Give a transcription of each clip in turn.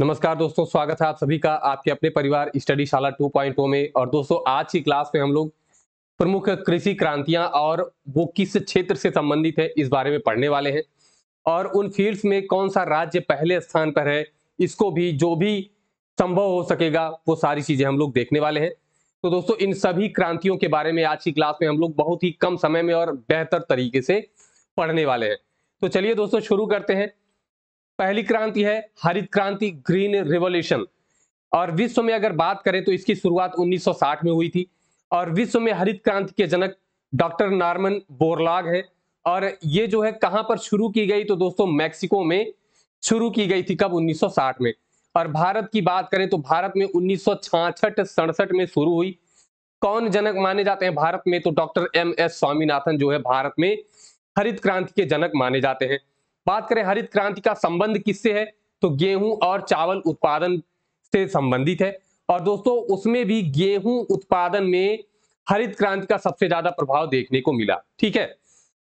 नमस्कार दोस्तों स्वागत है आप सभी का आपके अपने परिवार स्टडी शाला 2.0 में और दोस्तों आज की क्लास में हम लोग प्रमुख कृषि क्रांतियां और वो किस क्षेत्र से संबंधित है इस बारे में पढ़ने वाले हैं और उन फील्ड्स में कौन सा राज्य पहले स्थान पर है इसको भी जो भी संभव हो सकेगा वो सारी चीजें हम लोग देखने वाले हैं तो दोस्तों इन सभी क्रांतियों के बारे में आज की क्लास में हम लोग बहुत ही कम समय में और बेहतर तरीके से पढ़ने वाले हैं तो चलिए दोस्तों शुरू करते हैं पहली क्रांति है हरित क्रांति ग्रीन रिवोल्यूशन और विश्व में अगर बात करें तो इसकी शुरुआत 1960 में हुई थी और विश्व में हरित क्रांति के जनक डॉक्टर नार्मन बोरलाग है और ये जो है कहाँ पर शुरू की गई तो दोस्तों मैक्सिको में शुरू की गई थी कब 1960 में और भारत की बात करें तो भारत में उन्नीस सौ सड़सठ में शुरू हुई कौन जनक माने जाते हैं भारत में तो डॉक्टर एम एस स्वामीनाथन जो है भारत में हरित क्रांति के जनक माने जाते हैं बात करें हरित क्रांति का संबंध किससे है तो गेहूं और चावल उत्पादन से संबंधित है और दोस्तों उसमें भी गेहूं उत्पादन में हरित क्रांति का सबसे ज्यादा प्रभाव देखने को मिला ठीक है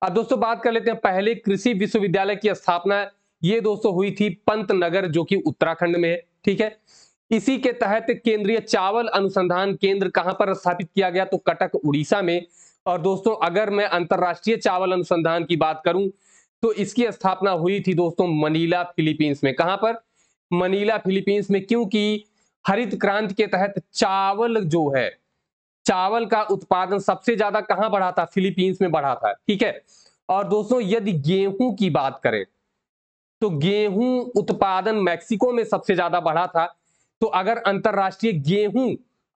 अब दोस्तों बात कर लेते हैं पहले कृषि विश्वविद्यालय की स्थापना ये दोस्तों हुई थी पंत नगर जो कि उत्तराखंड में है ठीक है इसी के तहत केंद्रीय चावल अनुसंधान केंद्र कहां पर स्थापित किया गया तो कटक उड़ीसा में और दोस्तों अगर मैं अंतर्राष्ट्रीय चावल अनुसंधान की बात करूं तो इसकी स्थापना हुई थी दोस्तों मनीला फिलीपींस में कहां पर मनीला फिलीपींस में क्योंकि हरित क्रांति के तहत चावल जो है चावल का उत्पादन सबसे ज्यादा कहां बढ़ा था फिलीपींस में बढ़ा था ठीक है और दोस्तों यदि गेहूं की बात करें तो गेहूं उत्पादन मैक्सिको में सबसे ज्यादा बढ़ा था तो अगर अंतरराष्ट्रीय गेहूं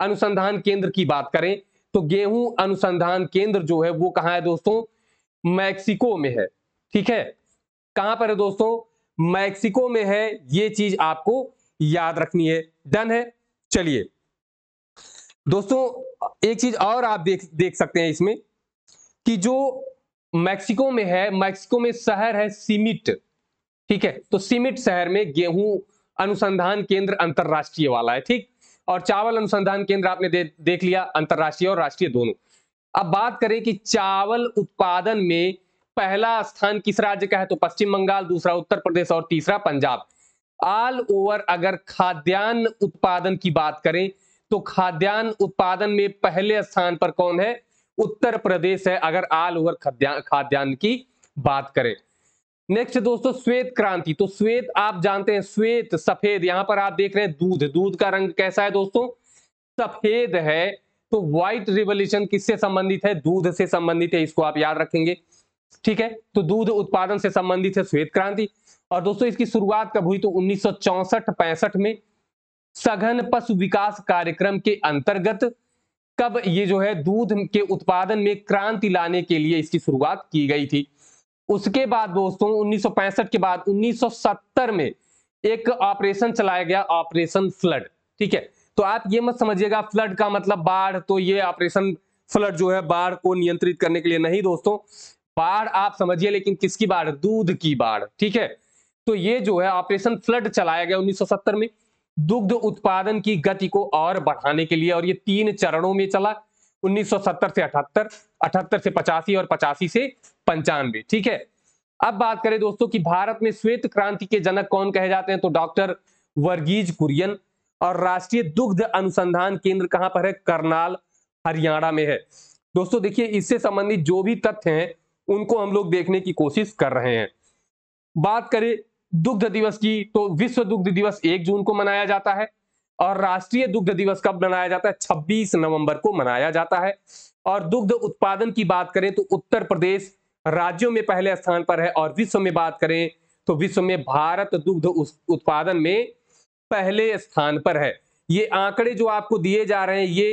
अनुसंधान केंद्र की बात करें तो गेहूं अनुसंधान केंद्र जो है वो कहां है दोस्तों मैक्सिको में है ठीक है कहां पर है दोस्तों मैक्सिको में है ये चीज आपको याद रखनी है डन है चलिए दोस्तों एक चीज और आप देख देख सकते हैं इसमें कि जो मैक्सिको में है मैक्सिको में शहर है सीमिट ठीक है तो सीमिट शहर में गेहूं अनुसंधान केंद्र अंतरराष्ट्रीय वाला है ठीक और चावल अनुसंधान केंद्र आपने दे, देख लिया अंतरराष्ट्रीय और राष्ट्रीय दोनों अब बात करें कि चावल उत्पादन में पहला स्थान किस राज्य का है तो पश्चिम बंगाल दूसरा उत्तर प्रदेश और तीसरा पंजाब ऑल ओवर अगर खाद्यान्न उत्पादन की बात करें तो खाद्यान्न उत्पादन में पहले स्थान पर कौन है उत्तर प्रदेश है अगर ऑल ओवर खाद्यान्न की बात करें नेक्स्ट दोस्तों श्वेत क्रांति तो श्वेत आप जानते हैं श्वेत सफेद यहां पर आप देख रहे हैं दूध दूध का रंग कैसा है दोस्तों सफेद है तो व्हाइट रिवोल्यूशन किससे संबंधित है दूध से संबंधित है इसको आप याद रखेंगे ठीक है तो दूध उत्पादन से संबंधित है श्वेत क्रांति और दोस्तों इसकी शुरुआत कब हुई तो उन्नीस सौ में सघन पशु विकास कार्यक्रम के अंतर्गत कब ये जो है दूध के उत्पादन में क्रांति लाने के लिए इसकी शुरुआत की गई थी उसके बाद दोस्तों 1965 के बाद 1970 में एक ऑपरेशन चलाया गया ऑपरेशन फ्लड ठीक है तो आप ये मत समझिएगा फ्लड का मतलब बाढ़ तो ये ऑपरेशन फ्लड जो है बाढ़ को नियंत्रित करने के लिए नहीं दोस्तों बाढ़ आप समझिए लेकिन किसकी बाढ़ दूध की बाढ़ ठीक है तो ये जो है ऑपरेशन फ्लड चलाया गया 1970 में दुग्ध उत्पादन की गति को और बढ़ाने के लिए और ये तीन चरणों में चला 1970 से 78, 78 से पचासी और पचासी से पंचानवे ठीक है अब बात करें दोस्तों कि भारत में श्वेत क्रांति के जनक कौन कहे जाते हैं तो डॉक्टर वर्गीज कुरियन और राष्ट्रीय दुग्ध अनुसंधान केंद्र कहां पर है करनाल हरियाणा में है दोस्तों देखिए इससे संबंधित जो भी तथ्य हैं उनको हम लोग देखने की कोशिश कर रहे हैं बात करें दुग्ध दिवस की तो विश्व दुग्ध दिवस एक जून को मनाया जाता है और राष्ट्रीय दुग्ध दिवस कब मनाया जाता है छब्बीस नवंबर को मनाया जाता है और दुग्ध उत्पादन की बात करें तो उत्तर प्रदेश राज्यों में पहले स्थान पर है और विश्व में बात करें तो विश्व में भारत दुग्ध उत्पादन में पहले स्थान पर है ये आंकड़े जो आपको दिए जा रहे हैं ये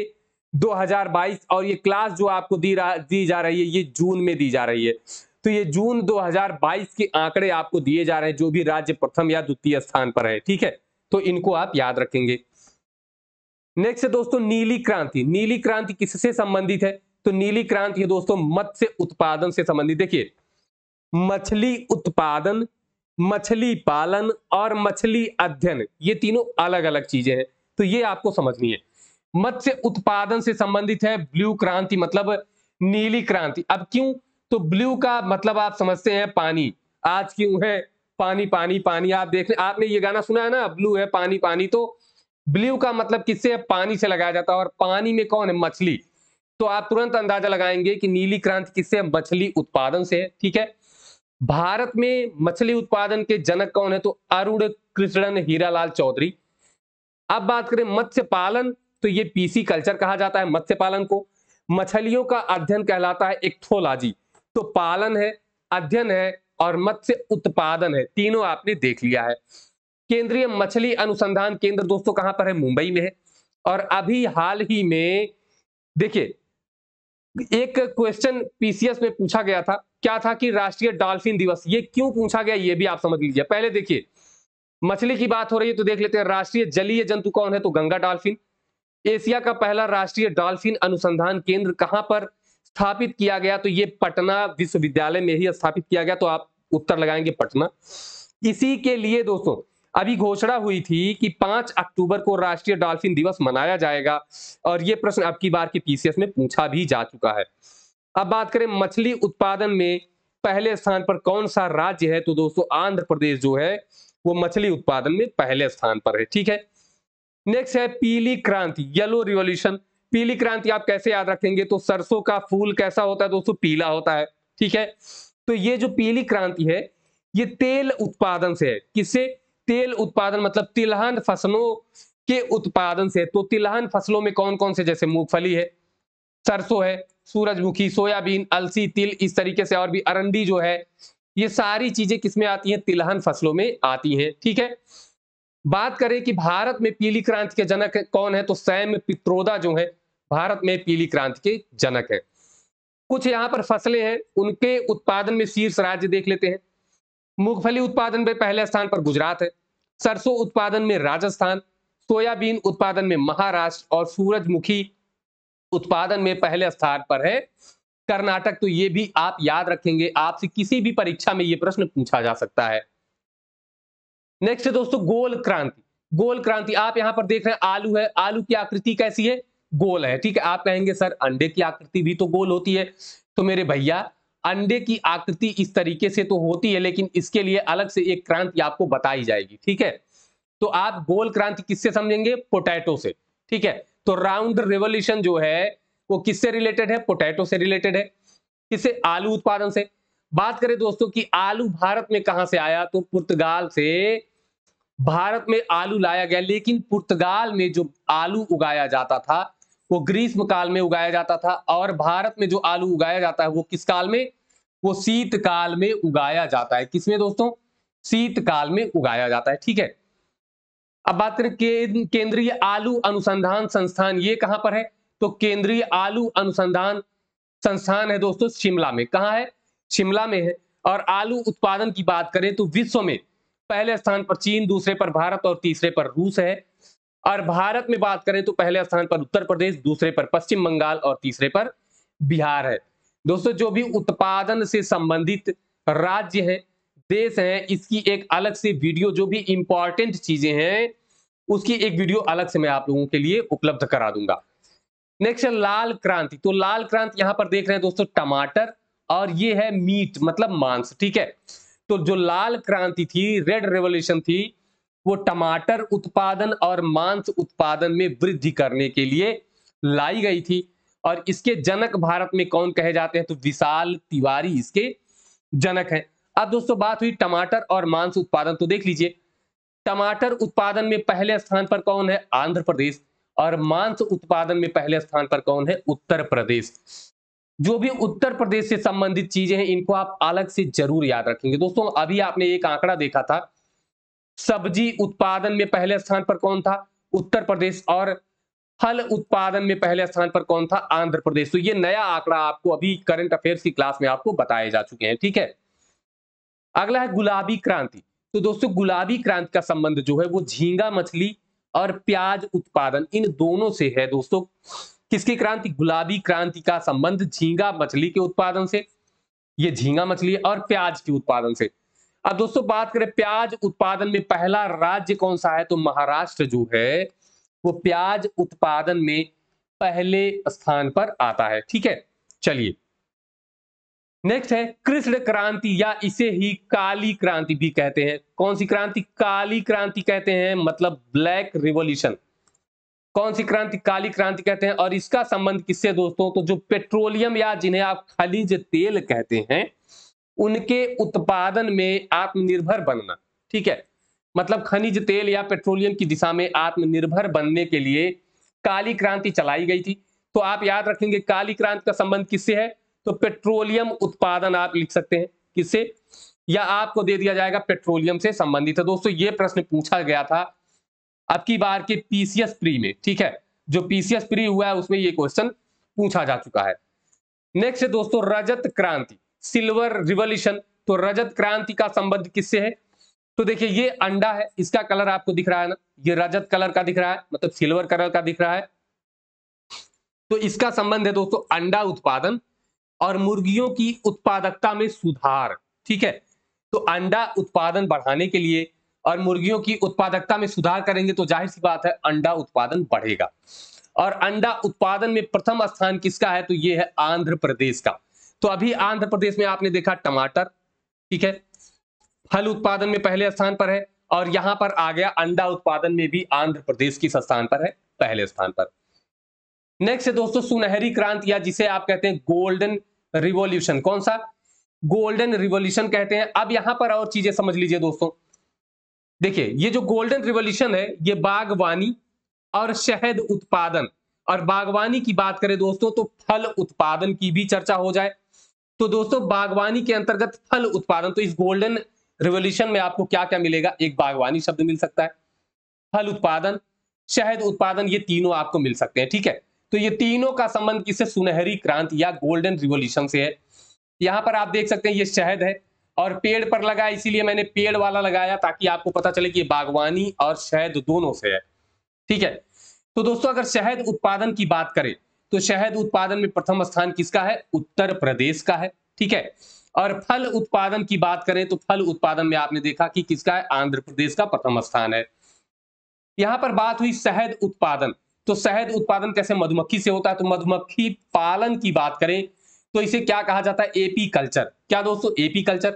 2022 और ये क्लास जो आपको दी रहा दी जा रही है ये जून में दी जा रही है तो ये जून 2022 के आंकड़े आपको दिए जा रहे हैं जो भी राज्य प्रथम या द्वितीय स्थान पर है ठीक है तो इनको आप याद रखेंगे नेक्स्ट है दोस्तों नीली क्रांति नीली क्रांति किससे संबंधित है तो नीली क्रांति दोस्तों मत्स्य उत्पादन से संबंधित देखिए मछली उत्पादन मछली पालन और मछली अध्ययन ये तीनों अलग अलग चीजें हैं तो ये आपको समझनी है मत्स्य उत्पादन से संबंधित है ब्लू क्रांति मतलब नीली क्रांति अब क्यों तो ब्लू का मतलब आप समझते हैं पानी आज क्यों है पानी पानी पानी आप देख आपने ये गाना सुना है ना ब्लू है पानी पानी तो ब्लू का मतलब किससे है पानी से लगाया जाता है और पानी में कौन है मछली तो आप तुरंत अंदाजा लगाएंगे कि नीली क्रांति किससे मछली उत्पादन से है ठीक है भारत में मछली उत्पादन के जनक कौन है तो अरुण कृष्णन हीरालाल चौधरी अब बात करें मत्स्य पालन तो ये पीसी कल्चर कहा जाता है मत्स्य पालन को मछलियों का अध्ययन कहलाता है इक्थोलॉजी तो पालन है अध्ययन है और मत्स्य उत्पादन है तीनों आपने देख लिया है केंद्रीय मछली अनुसंधान केंद्र दोस्तों कहां पर है मुंबई में है और अभी हाल ही में देखिए एक क्वेश्चन पीसीएस में पूछा गया था क्या था कि राष्ट्रीय डॉल्फिन दिवस ये क्यों पूछा गया ये भी आप समझ लीजिए पहले देखिए मछली की बात हो रही है तो देख लेते हैं राष्ट्रीय जलीय जंतु कौन है तो गंगा डॉल्फिन एशिया का पहला राष्ट्रीय डॉल्फिन अनुसंधान केंद्र कहां पर स्थापित किया गया तो ये पटना विश्वविद्यालय में ही स्थापित किया गया तो आप उत्तर लगाएंगे पटना इसी के लिए दोस्तों अभी घोषणा हुई थी कि 5 अक्टूबर को राष्ट्रीय डॉल्फिन दिवस मनाया जाएगा और ये प्रश्न अब की बार के पीसीएस में पूछा भी जा चुका है अब बात करें मछली उत्पादन में पहले स्थान पर कौन सा राज्य है तो दोस्तों आंध्र प्रदेश जो है वो मछली उत्पादन में पहले स्थान पर है ठीक है नेक्स्ट है पीली क्रांति येलो रिवॉल्यूशन पीली क्रांति आप कैसे याद रखेंगे तो सरसों का फूल कैसा होता है दोस्तों पीला होता है ठीक है तो ये जो पीली क्रांति है ये तेल उत्पादन से है किससे तेल उत्पादन मतलब तिलहन फसलों के उत्पादन से तो तिलहन फसलों में कौन कौन से जैसे मूंगफली है सरसों है सूरजमुखी सोयाबीन अलसी तिल इस तरीके से और भी अरंडी जो है ये सारी चीजें किसमें आती हैं तिलहन फसलों में आती हैं ठीक है बात करें कि भारत में पीली क्रांति के जनक कौन है तो सैम पित्रोदा जो है भारत में पीली क्रांति के जनक है कुछ यहां पर फसलें हैं उनके उत्पादन में शीर्ष राज्य देख लेते हैं मूंगफली उत्पादन में पहले स्थान पर गुजरात है सरसों उत्पादन में राजस्थान सोयाबीन उत्पादन में महाराष्ट्र और सूरजमुखी उत्पादन में पहले स्थान पर है कर्नाटक तो ये भी आप याद रखेंगे आपसे किसी भी परीक्षा में ये प्रश्न पूछा जा सकता है नेक्स्ट है दोस्तों गोल क्रांति गोल क्रांति आप यहां पर देख रहे हैं आलू है आलू की आकृति कैसी है गोल है ठीक है आप कहेंगे सर अंडे की आकृति भी तो गोल होती है तो मेरे भैया अंडे की आकृति इस तरीके से तो होती है लेकिन इसके लिए अलग से एक क्रांति आपको बताई जाएगी ठीक है तो आप गोल क्रांति किससे समझेंगे पोटैटो से ठीक है तो राउंड रेवोल्यूशन जो है वो किससे रिलेटेड है पोटैटो से रिलेटेड है किससे आलू उत्पादन से बात करें दोस्तों कि आलू भारत में कहां से आया तो पुर्तगाल से भारत में आलू लाया गया लेकिन पुर्तगाल में जो आलू उगाया जाता था वो ग्रीष्म काल में उगाया जाता था और भारत में जो आलू उगाया जाता है वो किस काल में वो शीतकाल में उगाया जाता है किसमें दोस्तों शीतकाल में उगाया जाता है ठीक है अब बात करें के, केंद्रीय आलू अनुसंधान संस्थान ये कहां पर है तो केंद्रीय आलू अनुसंधान संस्थान है दोस्तों शिमला में कहा है शिमला में है और आलू उत्पादन की बात करें तो विश्व में पहले स्थान पर चीन दूसरे पर भारत और तीसरे पर रूस है और भारत में बात करें तो पहले स्थान पर उत्तर प्रदेश दूसरे पर पश्चिम बंगाल और तीसरे पर बिहार है दोस्तों जो भी उत्पादन से संबंधित राज्य है देश है इसकी एक अलग से वीडियो जो भी इंपॉर्टेंट चीजें हैं उसकी एक वीडियो अलग से मैं आप लोगों के लिए उपलब्ध करा दूंगा नेक्स्ट है लाल क्रांति तो लाल क्रांति यहां पर देख रहे हैं दोस्तों टमाटर और ये है मीट मतलब मांस ठीक है तो जो लाल क्रांति थी रेड रेवल्यूशन थी वो टमाटर उत्पादन और मांस उत्पादन में वृद्धि करने के लिए लाई गई थी और इसके जनक भारत में कौन कहे जाते हैं तो विशाल तिवारी इसके जनक हैं अब दोस्तों बात हुई टमाटर और मांस उत्पादन तो देख लीजिए टमाटर उत्पादन में पहले स्थान पर कौन है आंध्र प्रदेश और मांस उत्पादन में पहले स्थान पर कौन है उत्तर प्रदेश जो भी उत्तर प्रदेश से संबंधित चीजें हैं इनको आप अलग से जरूर याद रखेंगे दोस्तों अभी आपने एक आंकड़ा देखा था सब्जी उत्पादन में पहले स्थान पर कौन था उत्तर प्रदेश और फल उत्पादन में पहले स्थान पर कौन था आंध्र प्रदेश तो ये नया आंकड़ा आपको अभी करंट अफेयर्स की क्लास में आपको बताए जा चुके हैं ठीक है अगला है गुलाबी क्रांति तो दोस्तों गुलाबी क्रांति का संबंध जो है वो झींगा मछली और प्याज उत्पादन इन दोनों से है दोस्तों किसकी क्रांति गुलाबी क्रांति का संबंध झींगा मछली के उत्पादन से ये झींगा मछली और प्याज के उत्पादन से अब दोस्तों बात करें प्याज उत्पादन में पहला राज्य कौन सा है तो महाराष्ट्र जो है वो प्याज उत्पादन में पहले स्थान पर आता है ठीक है चलिए नेक्स्ट है कृष्ण क्रांति या इसे ही काली क्रांति भी कहते हैं कौन सी क्रांति काली क्रांति कहते हैं मतलब ब्लैक रिवोल्यूशन कौन सी क्रांति काली क्रांति कहते हैं और इसका संबंध किससे दोस्तों तो जो पेट्रोलियम या जिन्हें आप खनिज तेल कहते हैं उनके उत्पादन में आत्मनिर्भर बनना ठीक है मतलब खनिज तेल या पेट्रोलियम की दिशा में आत्मनिर्भर बनने के लिए काली क्रांति चलाई गई थी तो आप याद रखेंगे काली क्रांति का संबंध किससे है तो पेट्रोलियम उत्पादन आप लिख सकते हैं किससे या आपको दे दिया जाएगा पेट्रोलियम से संबंधित है दोस्तों ये प्रश्न पूछा गया था अब की बार के पीसीएस प्री में ठीक है जो पीसीएस प्री हुआ है उसमें ये क्वेश्चन पूछा जा चुका है नेक्स्ट दोस्तों रजत क्रांति सिल्वर रिवोल्यूशन तो रजत क्रांति का संबंध किससे है तो देखिए ये अंडा है इसका कलर आपको दिख रहा है ना ये रजत कलर का दिख रहा है मतलब सिल्वर कलर का दिख रहा है तो इसका संबंध है दोस्तों अंडा उत्पादन और मुर्गियों की उत्पादकता में सुधार ठीक है तो अंडा उत्पादन बढ़ाने के लिए और मुर्गियों की उत्पादकता में सुधार करेंगे तो जाहिर सी बात है अंडा उत्पादन बढ़ेगा और अंडा उत्पादन में प्रथम स्थान किसका है तो ये है आंध्र प्रदेश का तो अभी आंध्र प्रदेश में आपने देखा टमाटर ठीक है फल उत्पादन में पहले स्थान पर है और यहां पर आ गया अंडा उत्पादन में भी आंध्र प्रदेश किस स्थान पर है पहले स्थान पर नेक्स्ट है दोस्तों सुनहरी क्रांति या जिसे आप कहते हैं गोल्डन रिवोल्यूशन कौन सा गोल्डन रिवोल्यूशन कहते हैं अब यहां पर और चीजें समझ लीजिए दोस्तों देखिए ये जो गोल्डन रिवोल्यूशन है ये बागवानी और शहद उत्पादन और बागवानी की बात करें दोस्तों तो फल उत्पादन की भी चर्चा हो जाए तो दोस्तों बागवानी के अंतर्गत फल उत्पादन तो इस गोल्डन रिवोल्यूशन में आपको क्या क्या मिलेगा एक बागवानी शब्द मिल सकता है फल उत्पादन शहद उत्पादन ये तीनों आपको मिल सकते हैं ठीक है तो ये तीनों का संबंध किसे सुनहरी क्रांति या गोल्डन रिवोल्यूशन से है यहां पर आप देख सकते हैं ये शहद है और पेड़ पर लगा इसीलिए मैंने पेड़ वाला लगाया ताकि आपको पता चले कि बागवानी और शहद दोनों से है ठीक है तो दोस्तों अगर शहद उत्पादन की बात करें तो शहद उत्पादन में प्रथम स्थान किसका है उत्तर प्रदेश का है ठीक है और फल उत्पादन की बात करें तो फल उत्पादन में आपने देखा कि किसका है आंध्र प्रदेश का प्रथम स्थान है यहां पर बात हुई शहद उत्पादन तो शहद उत्पादन कैसे मधुमक्खी से होता है तो मधुमक्खी पालन की बात करें तो इसे क्या कहा जाता है एपी कल्चर क्या दोस्तों एपी कल्चर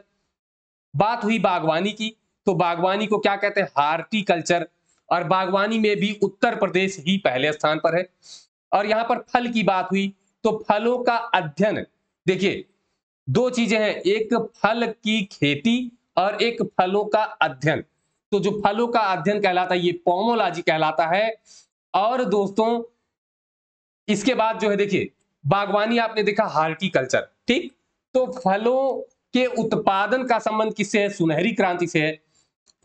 बात हुई बागवानी की तो बागवानी को क्या कहते हैं हार्टिकल्चर और बागवानी में भी उत्तर प्रदेश ही पहले स्थान पर है और यहां पर फल की बात हुई तो फलों का अध्ययन देखिए दो चीजें हैं एक फल की खेती और एक फलों का अध्ययन तो जो फलों का अध्ययन कहलाता है ये पोमोलॉजी कहलाता है और दोस्तों इसके बाद जो है देखिए बागवानी आपने देखा हार्टिकल्चर ठीक तो फलों के उत्पादन का संबंध किससे है सुनहरी क्रांति से है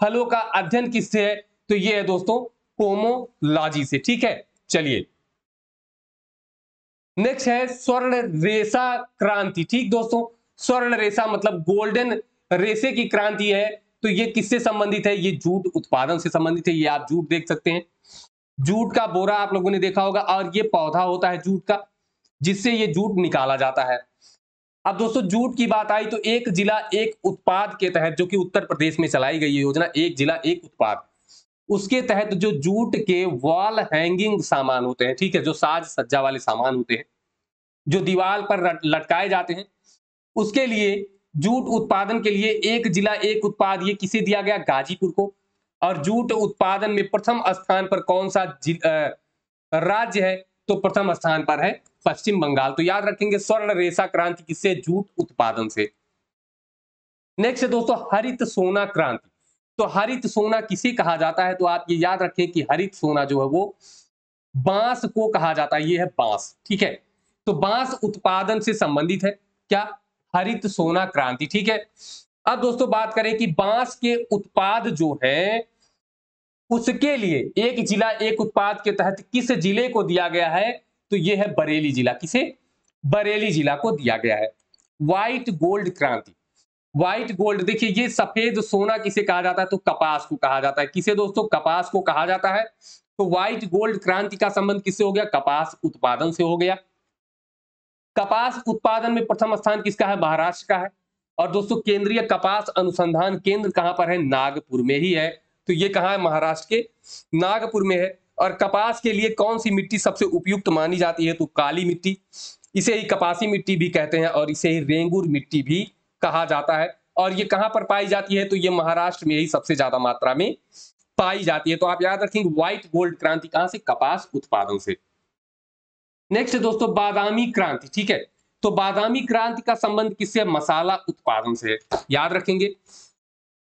फलों का अध्ययन किससे है तो ये है दोस्तों कोमोलॉजी से ठीक है चलिए नेक्स्ट है स्वर्ण रेशा क्रांति ठीक दोस्तों स्वर्ण रेशा मतलब गोल्डन रेशे की क्रांति है तो ये किससे संबंधित है ये जूट उत्पादन से संबंधित है ये आप जूट देख सकते हैं जूट का बोरा आप लोगों ने देखा होगा और ये पौधा होता है जूट का जिससे ये जूट निकाला जाता है अब दोस्तों जूट की बात आई तो एक जिला एक उत्पाद के तहत जो कि उत्तर प्रदेश में चलाई गई योजना एक जिला एक उत्पाद उसके तहत जो जूट के वॉल हैंगिंग सामान होते हैं ठीक है जो साज सज्जा वाले सामान होते हैं जो दीवार पर लटकाए जाते हैं उसके लिए जूट उत्पादन के लिए एक जिला एक उत्पाद ये किसे दिया गया गाजीपुर को और जूट उत्पादन में प्रथम स्थान पर कौन सा राज्य है तो प्रथम स्थान पर है पश्चिम बंगाल तो याद रखेंगे स्वर्ण रेशा क्रांति किससे जूट उत्पादन से नेक्स्ट दोस्तों हरित सोना क्रांति तो हरित सोना किसे कहा जाता है तो आप ये याद रखें कि हरित सोना जो है वो बांस को कहा जाता है ये है बांस ठीक है तो बांस उत्पादन से संबंधित है क्या हरित सोना क्रांति ठीक है अब दोस्तों बात करें कि बांस के उत्पाद जो है उसके लिए एक जिला एक उत्पाद के तहत किस जिले को दिया गया है तो यह है बरेली जिला किसे बरेली जिला को दिया गया है व्हाइट गोल्ड क्रांति व्हाइट गोल्ड देखिए ये सफेद सोना किसे कहा जाता है तो कपास को कहा जाता है किसे दोस्तों कपास को कहा जाता है तो व्हाइट गोल्ड क्रांति का संबंध किससे हो गया कपास उत्पादन से हो गया कपास उत्पादन में प्रथम स्थान किसका है महाराष्ट्र का है और दोस्तों केंद्रीय कपास अनुसंधान केंद्र कहां पर है नागपुर में ही है तो ये कहाँ है महाराष्ट्र के नागपुर में है और कपास के लिए कौन सी मिट्टी सबसे उपयुक्त मानी जाती है तो काली मिट्टी इसे ही कपासी मिट्टी भी कहते हैं और इसे ही रेंगुर मिट्टी भी कहा जाता है और ये कहाँ पर पाई जाती है तो ये महाराष्ट्र में ही सबसे ज्यादा मात्रा में पाई जाती है तो आप याद रखेंगे व्हाइट गोल्ड क्रांति कहां से कपास उत्पादन से नेक्स्ट दोस्तों बादामी क्रांति ठीक है तो बादामी क्रांति का संबंध किससे मसाला उत्पादन से याद रखेंगे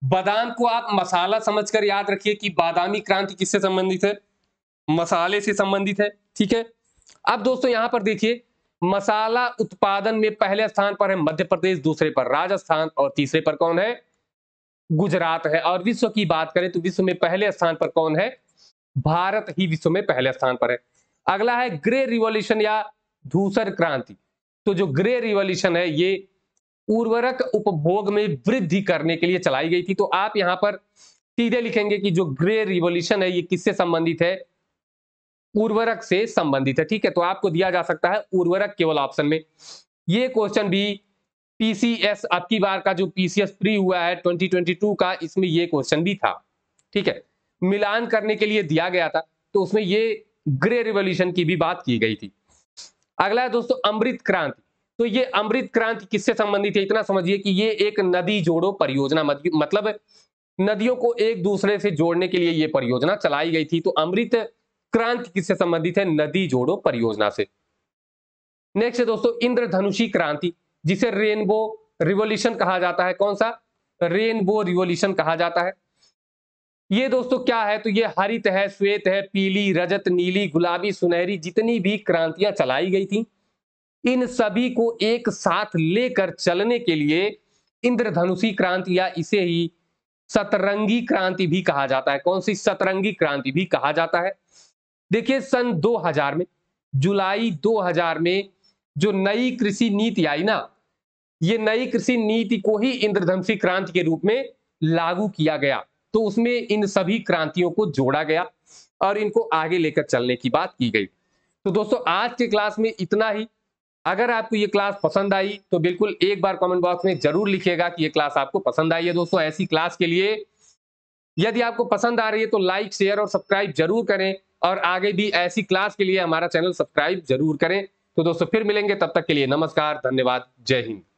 बादाम को आप मसाला समझकर याद रखिए कि बादामी क्रांति किससे संबंधित है मसाले से संबंधित है ठीक है अब दोस्तों यहां पर देखिए मसाला उत्पादन में पहले स्थान पर है मध्य प्रदेश दूसरे पर राजस्थान और तीसरे पर कौन है गुजरात है और विश्व की बात करें तो विश्व में पहले स्थान पर कौन है भारत ही विश्व में पहले स्थान पर है अगला है ग्रे रिवॉल्यूशन या धूसर क्रांति तो जो ग्रे रिवॉल्यूशन है ये उर्वरक उपभोग में वृद्धि करने के लिए चलाई गई थी तो आप यहां पर सीधे लिखेंगे कि जो ग्रे रिवोल्यूशन है ये किससे संबंधित है उर्वरक से संबंधित है ठीक है तो आपको दिया जा सकता है उर्वरक केवल ऑप्शन में ये क्वेश्चन भी पीसीएस अब की बार का जो पीसीएस प्री हुआ है 2022 का इसमें ये क्वेश्चन भी था ठीक है मिलान करने के लिए दिया गया था तो उसमें ये ग्रे रिवोल्यूशन की भी बात की गई थी अगला है दोस्तों अमृत क्रांति तो ये अमृत क्रांति किससे संबंधित है इतना समझिए कि ये एक नदी जोड़ो परियोजना मतलब नदियों को एक दूसरे से जोड़ने के लिए ये परियोजना चलाई गई थी तो अमृत क्रांति किससे संबंधित है नदी जोड़ो परियोजना से नेक्स्ट दोस्तों इंद्रधनुषी क्रांति जिसे रेनबो रिवोल्यूशन कहा जाता है कौन सा रेनबो रिवोल्यूशन कहा जाता है ये दोस्तों क्या है तो ये हरित है श्वेत है पीली रजत नीली गुलाबी सुनहरी जितनी भी क्रांतियां चलाई गई थी इन सभी को एक साथ लेकर चलने के लिए इंद्रधनुषी क्रांति या इसे ही सतरंगी क्रांति भी कहा जाता है कौन सी सतरंगी क्रांति भी कहा जाता है देखिए सन 2000 में जुलाई 2000 में जो नई कृषि नीति आई ना ये नई कृषि नीति को ही इंद्रधनुषी क्रांति के रूप में लागू किया गया तो उसमें इन सभी क्रांतियों को जोड़ा गया और इनको आगे लेकर चलने की बात की गई तो दोस्तों आज के क्लास में इतना ही अगर आपको ये क्लास पसंद आई तो बिल्कुल एक बार कमेंट बॉक्स में जरूर लिखिएगा कि ये क्लास आपको पसंद आई है दोस्तों ऐसी क्लास के लिए यदि आपको पसंद आ रही है तो लाइक शेयर और सब्सक्राइब जरूर करें और आगे भी ऐसी क्लास के लिए हमारा चैनल सब्सक्राइब जरूर करें तो दोस्तों फिर मिलेंगे तब तक के लिए नमस्कार धन्यवाद जय हिंद